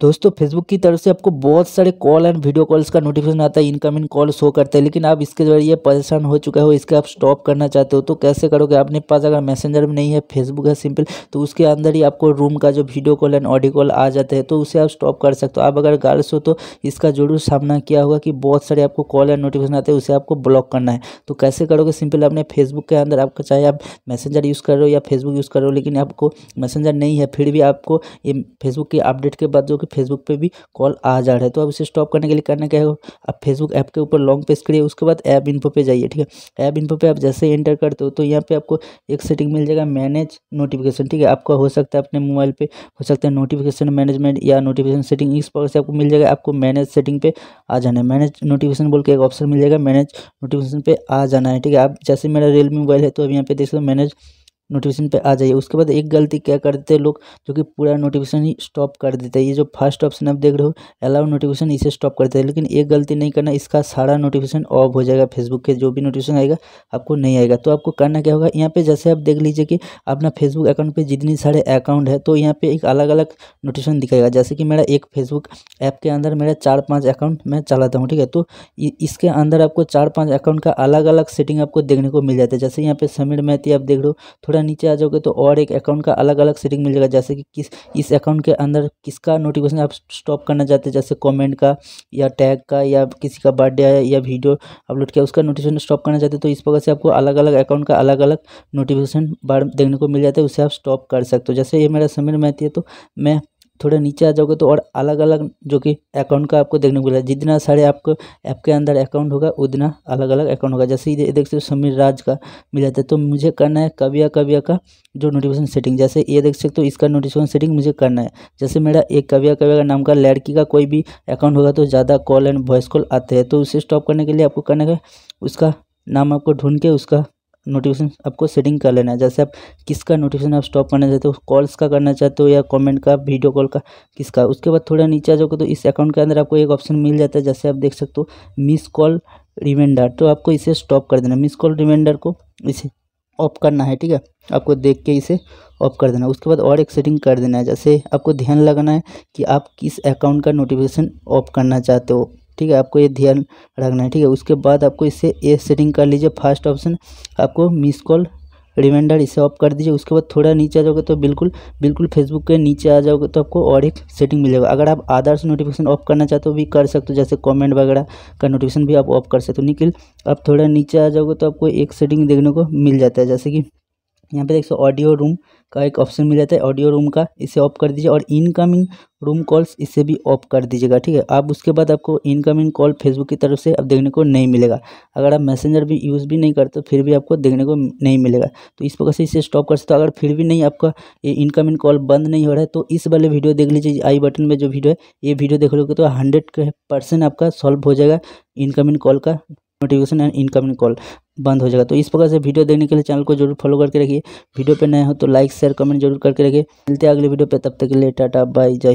दोस्तों फेसबुक की तरफ से आपको बहुत सारे कॉल एंड वीडियो कॉल्स का नोटिफिकेशन आता है इनकमिंग कॉल शो करता है लेकिन आप इसके जरिए परेशान हो चुका हो इसके आप स्टॉप करना चाहते हो तो कैसे करोगे आपने पास अगर मैसेंजर भी नहीं है फेसबुक है सिंपल तो उसके अंदर ही आपको रूम का जो video call and audio call आ जाते हैं तो उसे आप स्टॉप कर सकते हो आप अगर गर्ल्स हो तो इसका जरूर सामना किया होगा कि बहुत सारे आपको कॉल एंड नोटिफिकेशन आते हैं उसे आपको ब्लॉक करना है तो कैसे करोगे सिंपल अपने फेसबुक के अंदर आपका चाहे आप मैसेंजर यूज़ कर रहे हो या फेसबुक यूज़ कर रहे हो लेकिन आपको मैसेंजर नहीं है फिर भी आपको ये फेसबुक के अपडेट के बाद जो आपके तो फेसबुक पे भी कॉल आ जा रहा है तो आप इसे स्टॉप करने के लिए करना क्या है आप फेसबुक ऐप के ऊपर लॉन्ग पेज करिए उसके बाद ऐप इन्फो पे जाइए ठीक है ऐप इन्फो पे आप जैसे एंटर करते हो तो यहाँ पे आपको एक सेटिंग मिल जाएगा मैनेज नोटिफिकेशन ठीक है आपका हो सकता है अपने मोबाइल पर हो सकता है नोटिफिकेशन मैनेजमेंट या नोटिफिकेशन सेटिंग इस प्रकार से आपको मिल जाएगा आपको मैनेज सेटिंग पे आ जाना है मैनेज नोटिफिकेशन बोल के एक ऑप्शन मिल जाएगा मैनेज नोटिफिकेशन पे आ जाना है ठीक है आप जैसे मेरा रियलमी मोबाइल है तो अब यहाँ पे देख सकते हो मैनेज नोटिफिकेशन पे आ जाइए उसके बाद एक गलती क्या कर देते हैं लोग जो कि पूरा नोटिफिकेशन ही स्टॉप कर देते हैं ये जो फर्स्ट ऑप्शन आप देख रहे हो अलाउ नोटिफिकेशन इसे स्टॉप कर देते हैं लेकिन एक गलती नहीं करना इसका सारा नोटिफिकेशन ऑफ हो जाएगा फेसबुक के जो भी नोटिफिकेशन आएगा आपको नहीं आएगा तो आपको करना क्या होगा यहाँ पर जैसे आप देख लीजिए कि अपना फेसबुक अकाउंट पर जितनी सारे अकाउंट है तो यहाँ पर एक अलग अलग नोटिफिकेशन दिखाएगा जैसे कि मेरा एक फेसबुक ऐप के अंदर मेरा चार पाँच अकाउंट मैं चलाता हूँ ठीक है तो इसके अंदर आपको चार पाँच अकाउंट का अलग अलग सेटिंग आपको देखने को मिल जाता है जैसे यहाँ पे समीर मैथी आप देख रहे हो पूरा नीचे आ जाओगे तो और एक अकाउंट का अलग अलग सेटिंग मिल जाएगा जैसे कि किस इस अकाउंट के अंदर किसका नोटिफिकेशन आप स्टॉप करना चाहते हैं जैसे कमेंट का या टैग का या किसी का बर्थडे या वीडियो अपलोड किया उसका नोटिफिकेशन स्टॉप करना चाहते हैं तो इस प्रकार से आपको अलग अलग अकाउंट का अलग अलग नोटिफिकेशन बार देखने को मिल जाता है उसे आप स्टॉप कर सकते हो जैसे ये मेरा समय में आती है तो मैं थोड़े नीचे आ जाओगे तो और अलग अलग जो कि अकाउंट का आपको देखने को मिला जितना सारे आपको ऐप के अंदर अकाउंट होगा उतना अलग अलग अकाउंट होगा जैसे ये देख सकते हो समीर राज का मिल जाता है तो मुझे करना है कविया कविया का जो नोटिफिकेशन सेटिंग जैसे ये देख सकते हो इसका नोटिफिकेशन सेटिंग मुझे करना है जैसे मेरा एक कविया कविया का नाम का लड़की का कोई भी अकाउंट होगा तो ज़्यादा कॉल एंड वॉइस कॉल आते हैं तो उसे स्टॉप करने के लिए आपको करना है उसका नाम आपको ढूंढ के उसका नोटिफिकेशन आपको सेटिंग कर लेना है जैसे आप किसका नोटिफिकेशन आप स्टॉप करना चाहते हो कॉल्स का करना चाहते हो या कमेंट का वीडियो कॉल का किसका उसके बाद थोड़ा नीचे आ जाओगे तो इस अकाउंट के अंदर आपको एक ऑप्शन मिल जाता है जैसे आप देख सकते हो मिस कॉल रिमाइंडर तो आपको इसे स्टॉप कर देना मिस कॉल रिमाइंडर को इसे ऑफ करना है ठीक है आपको देख के इसे ऑफ कर देना उसके बाद और एक सेटिंग कर देना है जैसे आपको ध्यान लगाना है कि आप किस अकाउंट का नोटिफिकेशन ऑफ करना चाहते हो ठीक है आपको ये ध्यान रखना है ठीक है उसके बाद आपको इससे ए सेटिंग कर लीजिए फर्स्ट ऑप्शन आपको मिस कॉल रिमाइंडर इसे ऑफ कर दीजिए उसके बाद थोड़ा नीचे आ जाओगे तो बिल्कुल बिल्कुल फेसबुक के नीचे आ जाओगे तो आपको और एक सेटिंग मिलेगा अगर आप आदर्श नोटिफिकेशन ऑफ करना चाहते हो भी कर सकते हो जैसे कमेंट वगैरह का नोटिफिकेशन भी आप ऑफ कर सकते हो निकल आप थोड़ा नीचे आ जाओगे तो आपको एक सेटिंग देखने को मिल जाता है जैसे कि यहाँ पे देख सो ऑडियो रूम का एक ऑप्शन मिल जाता है ऑडियो रूम का इसे ऑफ कर दीजिए और इनकमिंग रूम कॉल्स इसे भी ऑफ कर दीजिएगा ठीक है अब उसके बाद आपको इनकमिंग कॉल फेसबुक की तरफ से अब देखने को नहीं मिलेगा अगर आप मैसेंजर भी यूज़ भी नहीं करते फिर भी आपको देखने को नहीं मिलेगा तो इस प्रकार से इसे स्टॉप कर सकते हो अगर फिर भी नहीं आपका ये इनकमिंग कॉल बंद नहीं हो रहा है तो इस वाले वीडियो देख लीजिए आई बटन में जो वीडियो है ये वीडियो देख लोगे तो हंड्रेड परसेंट आपका सॉल्व हो जाएगा इनकमिंग कॉल का नोटिफिकेशन एंड इनकमिंग कॉल बंद हो जाएगा तो इस प्रकार से वीडियो देखने के लिए चैनल को जरूर फॉलो करके रखिए वीडियो पे नए हो तो लाइक शेयर कमेंट जरूर करके रखिए मिलते हैं अगले वीडियो पे तब तक के लिए टाटा बाय जय